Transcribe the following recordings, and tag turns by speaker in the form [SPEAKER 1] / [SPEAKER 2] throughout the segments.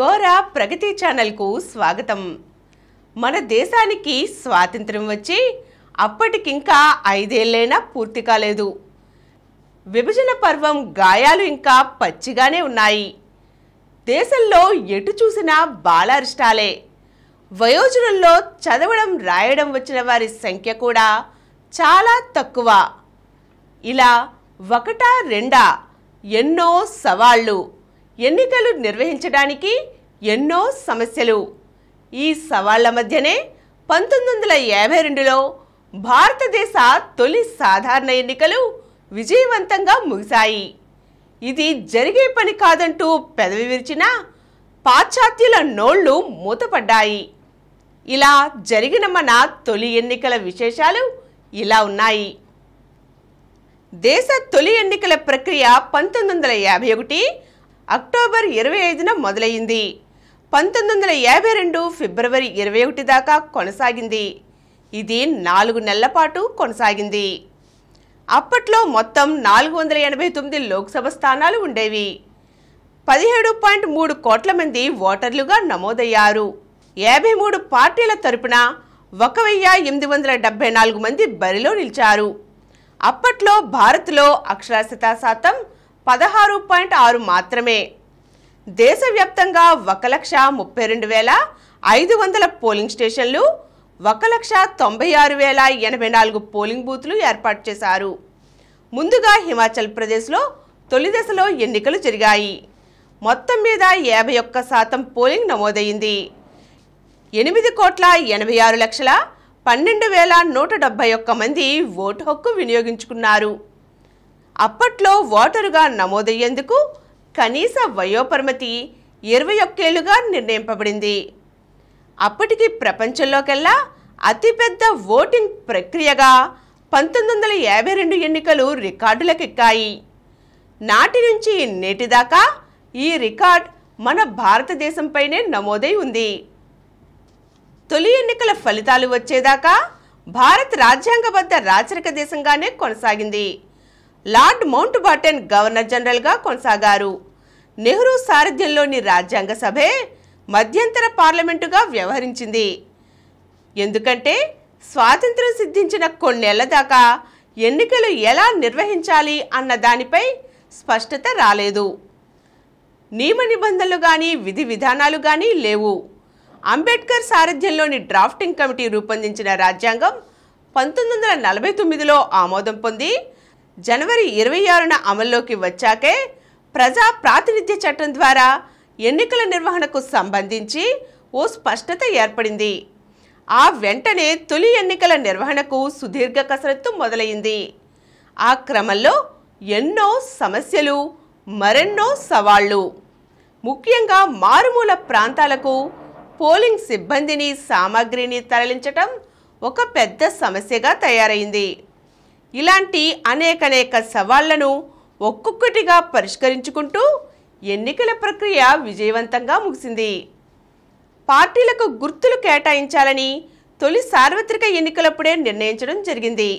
[SPEAKER 1] గోరా ప్రగతి ఛానల్కు స్వాగతం మన దేశానికి స్వాతంత్రం వచ్చి అప్పటికింకా ఐదేళ్లైనా పూర్తి కాలేదు విభజన పర్వం గాయాలు ఇంకా పచ్చిగానే ఉన్నాయి దేశంలో ఎటు చూసినా బాలారిష్టాలే వయోజనంలో చదవడం రాయడం వచ్చిన వారి సంఖ్య కూడా చాలా తక్కువ ఇలా ఒకటా రెండా ఎన్నో సవాళ్ళు ఎన్నికలు నిర్వహించడానికి ఎన్నో సమస్యలు ఈ సవాళ్ల మధ్యనే పంతొమ్మిది వందల యాభై రెండులో భారతదేశ తొలి సాధారణ ఎన్నికలు విజయవంతంగా ముగిశాయి ఇది జరిగే పని కాదంటూ పెదవి విరిచిన పాశ్చాత్యుల నోళ్లు మూతపడ్డాయి ఇలా జరిగిన మన తొలి ఎన్నికల విశేషాలు ఇలా ఉన్నాయి దేశ తొలి ఎన్నికల ప్రక్రియ పంతొమ్మిది వందల యాభై ఒకటి అక్టోబర్ ఇరవై ఐదున మొదలైంది పంతొమ్మిది వందల యాభై రెండు ఫిబ్రవరి ఇరవై ఒకటి దాకా కొనసాగింది ఇది నాలుగు నెలల పాటు కొనసాగింది అప్పట్లో మొత్తం నాలుగు వందల ఎనభై తొమ్మిది లోక్సభ స్థానాలు ఉండేవి పదిహేడు పాయింట్ మూడు కోట్ల మంది ఓటర్లుగా నమోదయ్యారు యాభై మూడు పార్టీల తరపున ఒక ఎనిమిది వందల నాలుగు మంది బరిలో నిలిచారు అప్పట్లో భారత్లో అక్షరాస్యతా శాతం పదహారు పాయింట్ ఆరు మాత్రమే దేశవ్యాప్తంగా ఒక లక్ష ముప్పై రెండు వేల ఐదు వందల పోలింగ్ స్టేషన్లు ఒక లక్ష తొంభై ఆరు వేల ఎనభై నాలుగు పోలింగ్ బూత్లు ఏర్పాటు చేశారు ముందుగా హిమాచల్ ప్రదేశ్లో తొలి దశలో ఎన్నికలు జరిగాయి మొత్తం మీద యాభై ఒక్క శాతం పోలింగ్ నమోదైంది ఎనిమిది కోట్ల ఎనభై ఆరు లక్షల పన్నెండు వేల నూట డెబ్బై ఒక్క మంది ఓటు హక్కు వినియోగించుకున్నారు అప్పట్లో ఓటరుగా నమోదయ్యేందుకు కనీస వయోపరిమితి ఇరవై ఒక్కేళ్లుగా నిర్ణయింపబడింది అప్పటికి ప్రపంచంలోకెల్లా అతిపెద్ద ఓటింగ్ ప్రక్రియగా పంతొమ్మిది వందల యాభై రెండు ఎన్నికలు రికార్డులకెక్కాయి నాటి నుంచి నేటిదాకా ఈ రికార్డ్ మన భారతదేశంపైనే నమోదై ఉంది తొలి ఎన్నికల ఫలితాలు వచ్చేదాకా భారత్ రాజ్యాంగబద్ధ రాచరిక దేశంగానే కొనసాగింది లార్డ్ మౌంట్ బాటన్ గవర్నర్ జనరల్గా కొనసాగారు నెహ్రూ సారథ్యంలోని రాజ్యాంగ సభే మధ్యంతర పార్లమెంటుగా వ్యవహరించింది ఎందుకంటే స్వాతంత్రం సిద్ధించిన కొన్నేళ్ల దాకా ఎన్నికలు ఎలా నిర్వహించాలి అన్న దానిపై స్పష్టత రాలేదు నియమ నిబంధనలు కానీ విధి విధానాలు కానీ లేవు అంబేద్కర్ సారథ్యంలోని డ్రాఫ్టింగ్ కమిటీ రూపొందించిన రాజ్యాంగం పంతొమ్మిది వందల నలభై తొమ్మిదిలో ఆమోదం పొంది జనవరి ఇరవై ఆరున అమల్లోకి వచ్చాకే ప్రజా ప్రాతినిధ్య చట్టం ద్వారా ఎన్నికల నిర్వహణకు సంబంధించి ఓ స్పష్టత ఏర్పడింది ఆ వెంటనే తొలి ఎన్నికల నిర్వహణకు సుదీర్ఘ కసరత్తు మొదలైంది ఆ క్రమంలో ఎన్నో సమస్యలు మరెన్నో సవాళ్లు ముఖ్యంగా మారుమూల ప్రాంతాలకు పోలింగ్ సిబ్బందిని సామాగ్రిని తరలించటం ఒక పెద్ద సమస్యగా తయారైంది ఇలాంటి అనేకనేక సవాళ్లను ఒక్కొక్కటిగా పరిష్కరించుకుంటూ ఎన్నికల ప్రక్రియ విజయవంతంగా ముగిసింది పార్టీలకు గుర్తులు కేటాయించాలని తొలి సార్వత్రిక ఎన్నికలప్పుడే నిర్ణయించడం జరిగింది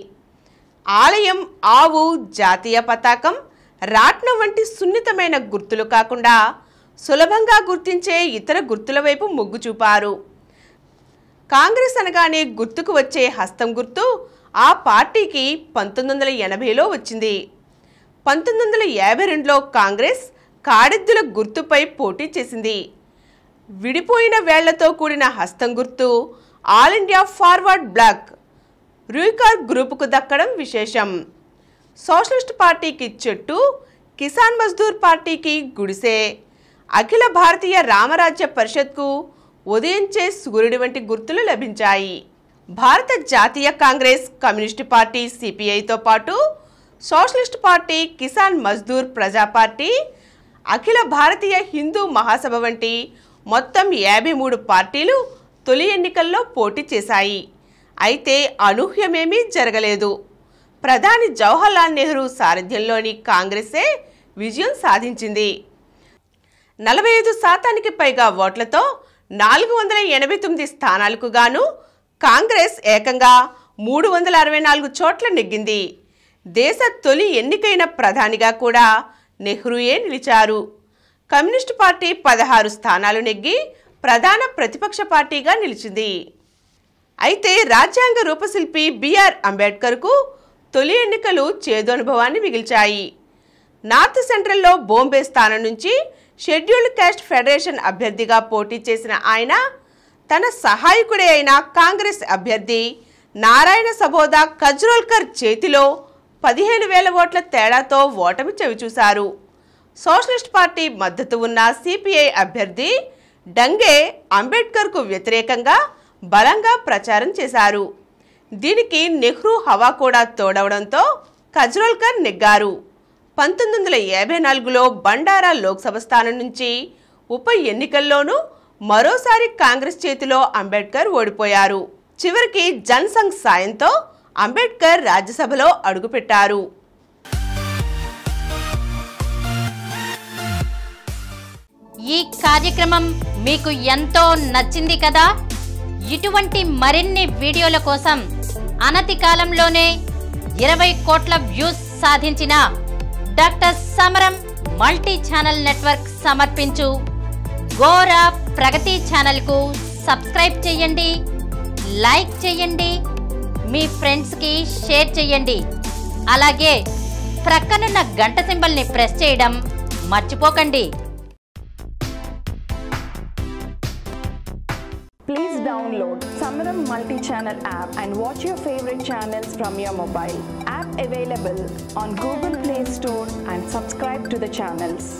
[SPEAKER 1] ఆలయం ఆవు జాతీయ పతాకం రాట్నం వంటి సున్నితమైన గుర్తులు కాకుండా సులభంగా గుర్తించే ఇతర గుర్తుల వైపు మొగ్గు చూపారు కాంగ్రెస్ అనగానే గుర్తుకు వచ్చే హస్తం గుర్తు ఆ పార్టీకి పంతొమ్మిది వందల ఎనభైలో వచ్చింది పంతొమ్మిది వందల యాభై రెండులో కాంగ్రెస్ కాడెద్దుల గుర్తుపై పోటీ చేసింది విడిపోయిన వేళ్లతో కూడిన హస్తం గుర్తు all India forward block Ruikar గ్రూపుకు దక్కడం విశేషం సోషలిస్ట్ పార్టీకి చెట్టు కిసాన్ మజ్దూర్ పార్టీకి గుడిసే అఖిల భారతీయ రామరాజ్య పరిషత్కు ఉదయించే సూర్యుడి వంటి గుర్తులు లభించాయి భారత జాతీయ కాంగ్రెస్ కమ్యూనిస్టు పార్టీ సిపిఐతో పాటు సోషలిస్ట్ పార్టీ కిసాన్ మజ్దూర్ ప్రజా పార్టీ అఖిల భారతీయ హిందూ మహాసభ వంటి మొత్తం యాభై మూడు పార్టీలు తొలి ఎన్నికల్లో పోటీ చేశాయి అయితే అనూహ్యమేమీ జరగలేదు ప్రధాని జవహర్లాల్ నెహ్రూ సారథ్యంలోని కాంగ్రెసే విజయం సాధించింది నలభై ఐదు శాతానికి పైగా ఓట్లతో నాలుగు వందల ఎనభై తొమ్మిది స్థానాలకు గాను కాంగ్రెస్ ఏకంగా మూడు వందల అరవై నాలుగు చోట్ల నెగ్గింది దేశ తొలి ఎన్నికైన ప్రధానిగా కూడా నెహ్రూయే నిలిచారు కమ్యూనిస్టు పార్టీ పదహారు స్థానాలు నెగ్గి ప్రధాన ప్రతిపక్ష పార్టీగా నిలిచింది అయితే రాజ్యాంగ రూపశిల్పి బిఆర్ అంబేద్కర్కు తొలి ఎన్నికలు చేదోనుభవాన్ని అనుభవాన్ని మిగిల్చాయి నార్త్ సెంట్రల్లో బాంబే స్థానం నుంచి షెడ్యూల్డ్ క్యాస్ట్ ఫెడరేషన్ అభ్యర్థిగా పోటీ చేసిన ఆయన తన సహాయకుడే అయిన కాంగ్రెస్ అభ్యర్థి నారాయణ సబోదా కజ్రోల్కర్ చేతిలో పదిహేను వేల ఓట్ల తేడాతో ఓటమి చవిచూశారు సోషలిస్ట్ పార్టీ మద్దతు ఉన్న సిపిఐ అభ్యర్థి డంగే అంబేద్కర్కు వ్యతిరేకంగా బలంగా ప్రచారం చేశారు దీనికి నెహ్రూ హవా కూడా తోడవడంతో కజ్రోల్కర్ నెగ్గారు పంతొమ్మిది వందల యాభై నాలుగులో బండారా లోక్సభ స్థానం నుంచి ఉప ఎన్నికల్లోనూ మరోసారి కాంగ్రెస్ చేతిలో అంబేద్కర్ ఓడిపోయారు చివరికి జనసంఘ్ సాయంతో అంబేద్కర్ రాజ్యసభలో అడుగుపెట్టారు ఈ కార్యక్రమం మీకు ఎంతో నచ్చింది కదా ఇటువంటి మరిన్ని వీడియోల కోసం అనతి కాలంలోనే ఇరవై కోట్ల వ్యూస్ సాధించిన డాక్టర్ సమరం మల్టీ ఛానల్ నెట్వర్క్ సమర్పించు గోరా ప్రగతి ఛానల్కు సబ్స్క్రైబ్ చేయండి లైక్ చేయండి మీ ఫ్రెండ్స్కి షేర్ చేయండి అలాగే ప్రక్కనున్న గంట సింబల్ని ప్రెస్ చేయడం మర్చిపోకండి please download Samaram multi channel app and watch your favourite channels from your mobile app available on Google Play Store and subscribe to the channels